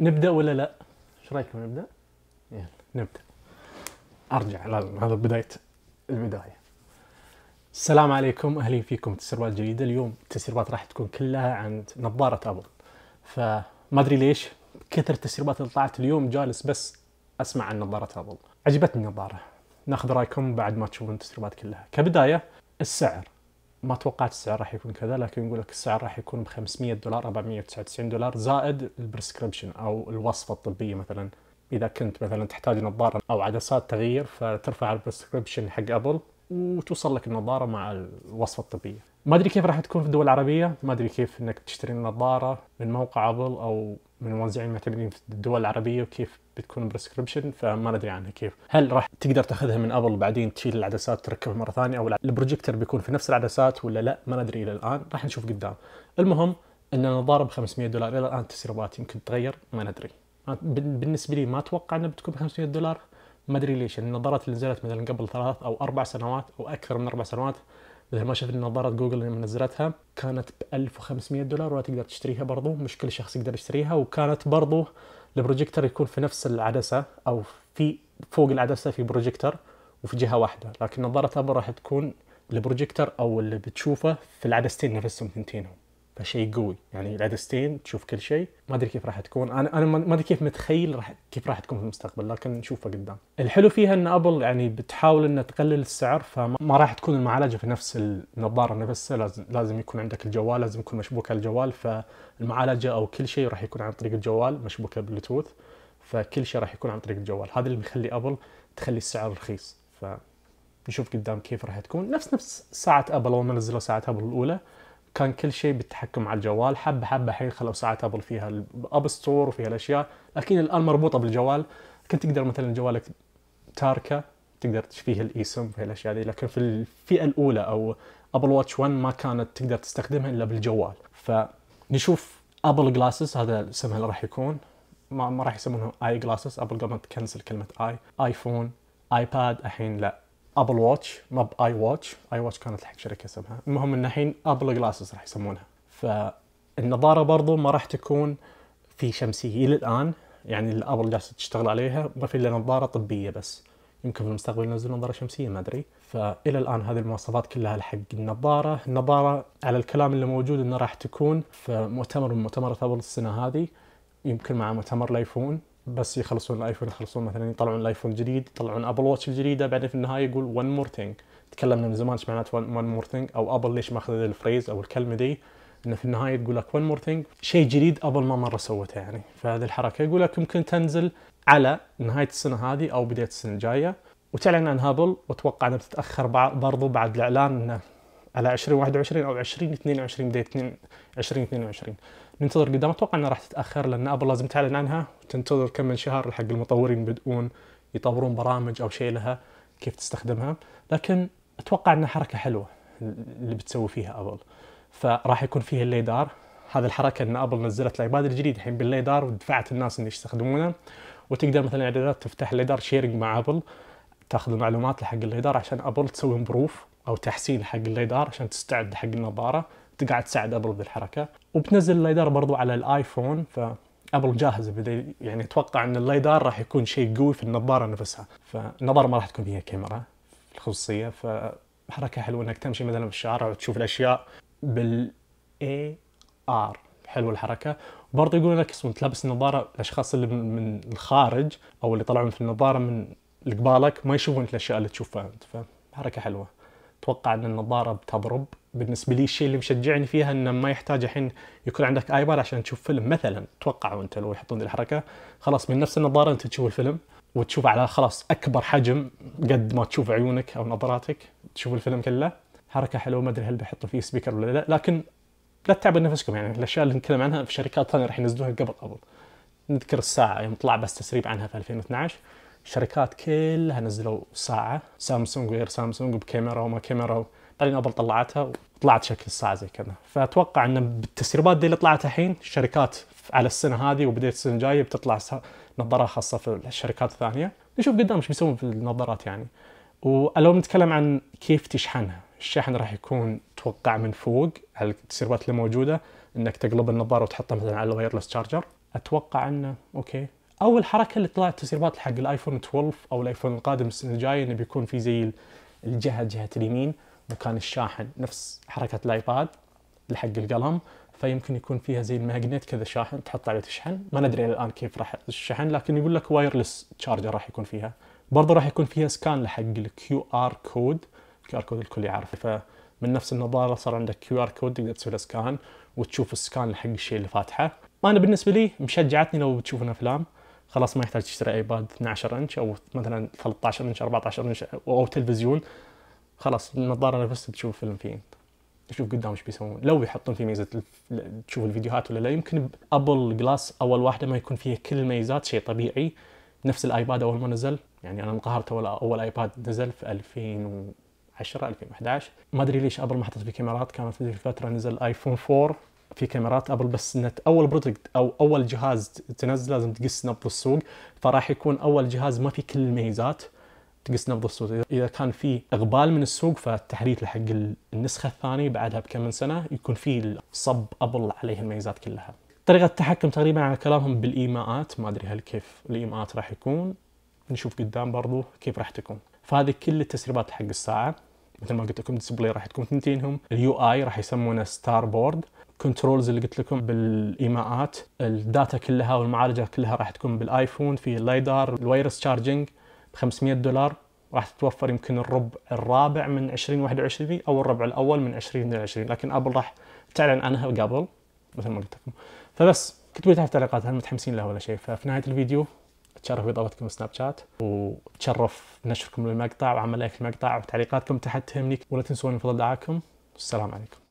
نبدا ولا لا؟ ايش رايكم نبدا؟ يلا نبدا. ارجع هذا بدايه البدايه. السلام عليكم اهلا فيكم تسريبات جديده، اليوم التسريبات راح تكون كلها عن نظاره ابل. فما ادري ليش كثر التسريبات اللي طلعت اليوم جالس بس اسمع عن نظاره ابل. عجبتني النظاره. ناخذ رايكم بعد ما تشوفون التسريبات كلها. كبدايه السعر ما توقعت السعر راح يكون كذا لكن يقول لك السعر راح يكون ب 500 دولار 499 دولار زائد البرسكربشن او الوصفه الطبيه مثلا اذا كنت مثلا تحتاج نظاره او عدسات تغيير فترفع البرسكربشن حق ابل وتوصل لك النظاره مع الوصفه الطبيه ما ادري كيف راح تكون في الدول العربيه ما ادري كيف انك تشتري النظاره من موقع ابل او من موزعين معتمدين في الدول العربيه وكيف بتكون برسكربشن فما ندري عنها كيف هل راح تقدر تاخذها من ابل وبعدين تشيل العدسات تركبها مره ثانيه او البروجيكتر بيكون في نفس العدسات ولا لا ما ندري الى الان راح نشوف قدام المهم ان النظاره ب 500 دولار الى الان تسريبات يمكن تتغير ما ندري بالنسبه لي ما اتوقع انها بتكون ب 500 دولار ما ادري ليش يعني النظارات اللي نزلت مثلا قبل ثلاث او اربع سنوات او اكثر من اربع سنوات مثل ما شفت نظارة جوجل لما نزلتها كانت ب 1500 دولار ولا تقدر تشتريها برضو مش كل شخص يقدر يشتريها وكانت برضو البروجيكتر يكون في نفس العدسة او في فوق العدسة في بروجيكتر وفي جهة واحدة لكن نظارة ابل راح تكون البروجيكتر او اللي بتشوفه في العدستين نفسهم ثنتينهم فشيء قوي يعني العدستين تشوف كل شيء ما ادري كيف راح تكون انا انا ما ادري كيف متخيل راح كيف راح تكون في المستقبل لكن نشوفها قدام الحلو فيها ان ابل يعني بتحاول انها تقلل السعر فما راح تكون المعالجه في نفس النظاره نفسها لازم لازم يكون عندك الجوال لازم يكون مشبوك على الجوال فالمعالجه او كل شيء راح يكون عن طريق الجوال مشبوكه بلوتوث فكل شيء راح يكون عن طريق الجوال هذا اللي بيخلي ابل تخلي السعر رخيص فنشوف قدام كيف راح تكون نفس نفس ساعه ابل اول ما نزلوا ساعه ابل الاولى كان كل شيء بالتحكم على الجوال حبه حبه الحين خلوا ساعات ابل فيها الاب ستور وفيها الاشياء لكن الان مربوطه بالجوال كنت تقدر مثلا جوالك تاركه تقدر تشفيه الايسم وهي الاشياء هذه لكن في الفئه الاولى او ابل واتش 1 ما كانت تقدر تستخدمها الا بالجوال فنشوف ابل جلاسز هذا اسمها اللي راح يكون ما, ما راح يسمونه اي جلاسز ابل قبل تكنسل كلمه اي ايفون ايباد الحين لا ابل واتش ما باي واتش اي واتش كانت حق شركه اسمها المهم ان الحين ابل جلاسز راح يسمونها فالنظاره برضو ما راح تكون في شمسيه الى الان يعني الابل جالسه تشتغل عليها ما في الا نظاره طبيه بس يمكن في المستقبل ينزل نظاره شمسيه ما ادري فالى الان هذه المواصفات كلها حق النظاره النظاره على الكلام اللي موجود انه راح تكون في مؤتمر من مؤتمرات ابل السنه هذه يمكن مع مؤتمر الايفون بس يخلصون الايفون يخلصون مثلا يطلعون الايفون الجديد يطلعون ابل واتش الجديده بعدين في النهايه يقول ون مور ثينج تكلمنا من زمان ايش معنات ون مور ثينج او ابل ليش ماخذ الفريز او الكلمه دي انه في النهايه تقول لك ون مور ثينج شيء جديد ابل ما مره سوته يعني فهذه الحركه يقول لك يمكن تنزل على نهايه السنه هذه او بدايه السنه الجايه وتعلن عن هابل واتوقع انها بتتاخر برضو بعد الاعلان انه على 2021 او 2022 بدايه 2022 ننتظر قدام اتوقع انها راح تتاخر لان ابل لازم تعلن عنها وتنتظر كم من شهر حق المطورين يبدؤون يطورون برامج او شيء لها كيف تستخدمها لكن اتوقع انها حركه حلوه اللي بتسوي فيها ابل فراح يكون فيها الليدار هذه الحركه ان ابل نزلت الايباد الجديد الحين بالليدار ودفعت الناس ان يستخدمونه وتقدر مثلا اعدادات تفتح الليدار شيرنج مع ابل تاخذ المعلومات لحق الليدار عشان ابل تسوي بروف او تحسين حق الليدار عشان تستعد حق النظاره تقعد تساعد ابل بالحركه وبتنزل الليدار برضو على الايفون فابل جاهزه بدي يعني اتوقع ان الليدار راح يكون شيء قوي في النظاره نفسها فالنظاره ما راح تكون هي كاميرا الخصوصيه فحركه حلوه انك تمشي مثلا في الشارع وتشوف الاشياء بالاي ار حلوه الحركه برضو يقول لك وانت لابس النظاره الاشخاص اللي من الخارج او اللي طلعوا في النظاره من قبالك ما يشوفون الاشياء اللي تشوفها انت فحركه حلوه اتوقع ان النظاره بتضرب بالنسبه لي الشيء اللي مشجعني فيها انه ما يحتاج الحين يكون عندك ايباد عشان تشوف فيلم مثلا توقعوا انت لو يحطون ذي الحركه خلاص من نفس النظاره انت تشوف الفيلم وتشوف على خلاص اكبر حجم قد ما تشوف عيونك او نظراتك تشوف الفيلم كله حركه حلوه ما ادري هل بيحطوا فيه سبيكر ولا لا لكن لا تعبوا نفسكم يعني الاشياء اللي نتكلم عنها في شركات ثانيه راح ينزلوها قبل قبل نذكر الساعه يوم طلع بس تسريب عنها في 2012 الشركات كلها نزلوا ساعه سامسونج وغير سامسونج بكاميرا وما كاميرا طلعنا ابل طلعتها وطلعت شكل الساعه زي كذا فاتوقع ان بالتسريبات دي اللي طلعت الحين الشركات على السنه هذه وبدايه السنه الجايه بتطلع نظاره خاصه في الشركات الثانيه نشوف قدام ايش بيسوون في النظارات يعني ولو نتكلم عن كيف تشحنها الشحن راح يكون توقع من فوق على التسريبات اللي موجوده انك تقلب النظاره وتحطها مثلا على الوايرلس شارجر اتوقع انه اوكي اول حركه اللي طلعت تسريبات حق الايفون 12 او الايفون القادم السنه الجايه انه بيكون في زي الجهه جهه اليمين مكان الشاحن نفس حركه الايباد لحق القلم فيمكن يكون فيها زي الماجنت كذا شاحن تحط عليه تشحن ما ندري الان كيف راح الشحن لكن يقول لك وايرلس تشارجر راح يكون فيها برضه راح يكون فيها سكان لحق الكيو ار كود الكيو ار كود الكل يعرفه فمن نفس النظاره صار عندك كيو ار كود تقدر تسوي له سكان وتشوف السكان لحق الشيء اللي فاتحه انا بالنسبه لي مشجعتني لو بتشوفون افلام خلاص ما يحتاج تشتري ايباد 12 انش او مثلا 13 انش 14 انش او تلفزيون خلاص النظاره نفسها تشوف فيلم فيه تشوف قدام ايش بيسوون لو بيحطون فيه ميزه تشوف الفيديوهات ولا لا يمكن ابل جلاس اول واحده ما يكون فيها كل الميزات شيء طبيعي نفس الايباد اول ما نزل يعني انا انقهرت اول اول ايباد نزل في 2010 2011 ما ادري ليش ابل ما حطت فيه كاميرات كانت في الفتره نزل ايفون 4 في كاميرات ابل بس ان اول برودكت او اول جهاز تنزل لازم تقيس نبض السوق فراح يكون اول جهاز ما في كل الميزات تقيس نبض السوق اذا كان في اقبال من السوق فالتحديث حق النسخه الثانيه بعدها بكم من سنه يكون في صب ابل عليه الميزات كلها طريقه التحكم تقريبا على كلامهم بالايماءات ما ادري هل كيف الايماءات راح يكون نشوف قدام برضو كيف راح تكون فهذه كل التسريبات حق الساعه مثل ما قلت لكم ديسبلاي راح تكون ثنتينهم اليو اي راح يسمونه ستار بورد كنترولز اللي قلت لكم بالايماءات الداتا كلها والمعالجه كلها راح تكون بالايفون في اللايدار الوايرس تشارجنج ب 500 دولار راح تتوفر يمكن الربع الرابع من 2021 او الربع الاول من 2022 لكن ابل راح تعلن عنها قبل مثل ما قلت لكم فبس كتبوا لي تحت التعليقات هل متحمسين لها ولا شيء ففي نهايه الفيديو اتشرف باضافتكم سناب شات وتشرف بنشركم للمقطع وعمل لايك المقطع وتعليقاتكم تحت تهمني ولا تنسون الفضل دعاكم والسلام عليكم